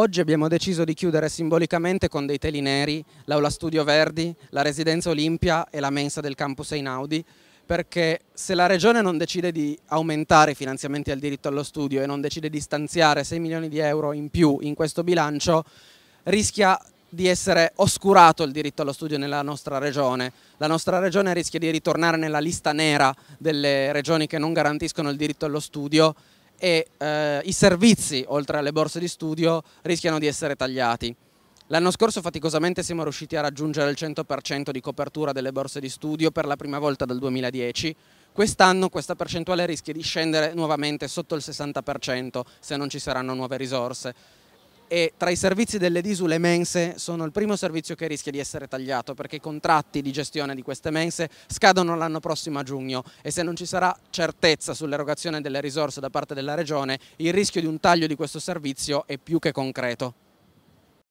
Oggi abbiamo deciso di chiudere simbolicamente con dei teli neri l'aula studio Verdi, la residenza Olimpia e la mensa del campus Einaudi perché se la regione non decide di aumentare i finanziamenti al diritto allo studio e non decide di stanziare 6 milioni di euro in più in questo bilancio, rischia di essere oscurato il diritto allo studio nella nostra regione. La nostra regione rischia di ritornare nella lista nera delle regioni che non garantiscono il diritto allo studio e eh, i servizi, oltre alle borse di studio, rischiano di essere tagliati. L'anno scorso faticosamente siamo riusciti a raggiungere il 100% di copertura delle borse di studio per la prima volta dal 2010, quest'anno questa percentuale rischia di scendere nuovamente sotto il 60% se non ci saranno nuove risorse e tra i servizi delle disu le mense sono il primo servizio che rischia di essere tagliato perché i contratti di gestione di queste mense scadono l'anno prossimo a giugno e se non ci sarà certezza sull'erogazione delle risorse da parte della Regione il rischio di un taglio di questo servizio è più che concreto.